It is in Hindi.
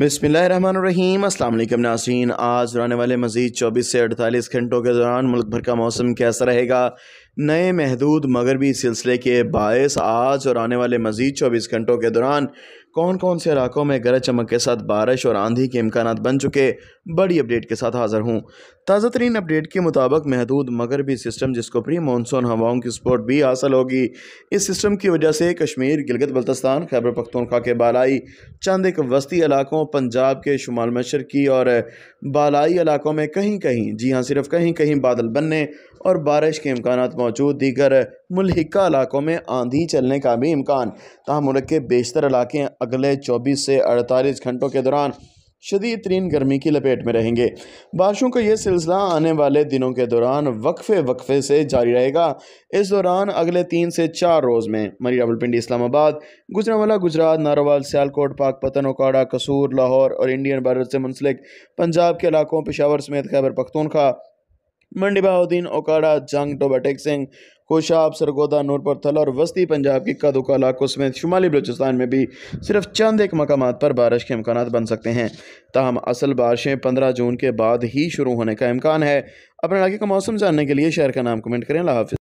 बसमीम अल्लाम नासरीन आज रहने वाले मज़ीद चौबीस से अड़तालीस घंटों के दौरान मुल्क भर का मौसम कैसा रहेगा नए महदूद मगरबी सिलसिले के बायस आज और आने वाले मज़ीद चौबीस घंटों के दौरान कौन कौन से इलाकों में गरज चमक के साथ बारिश और आंधी के इम्कान बन चुके बड़ी अपडेट के साथ हाज़िर हूँ ताज़ा तरीन अपडेट के मुताबिक महदूद मगरबी सिस्टम जिसको प्री मानसून हवाओं की सपोर्ट भी हासिल होगी इस सिस्टम की वजह से कश्मीर गिलगत बल्तस्तान खैबर पख्तूनखा के बालाई चंद एक वस्ती इलाकों पंजाब के शुमाल मशरकी और बालाई इलाकों में कहीं कहीं जी हाँ सिर्फ कहीं कहीं बादल बनने और बारिश के इम्कान मौजूद दीगर मुलहिका इलाकों में आंधी चलने का भी इम्कान तहम मुल्क के बेशतर इलाके अगले 24 से 48 घंटों के दौरान शदीद तरीन गर्मी की लपेट में रहेंगे बारिशों का यह सिलसिला आने वाले दिनों के दौरान वक्फे वक्फे से जारी रहेगा इस दौरान अगले तीन से चार रोज़ में मरी रावलपिंडी इस्लामाबाद गुजरावाला गुजरात नारोवाल सियालकोट पतन ओकाड़ा कसूर लाहौर और इंडियन बॉर्डर से मुंसलिक पंजाब के इलाकों पेशावर समेत खैबर पख्तूनखा मंडी बहाउद्दीन ओकाड़ा जंग टोबा सिंह कोशाब सरगोदा नूरपुर थला और वस्ती पंजाब के कदुका इलाकों समेत शुमाली बलोचिस्तान में भी सिर्फ चंद एक मकाम पर बारिश के इम्कान बन सकते हैं तहम असल बारिशें पंद्रह जून के बाद ही शुरू होने का इम्कान है अपने इलाके का मौसम जानने के लिए शहर का नाम कमेंट करें लाफ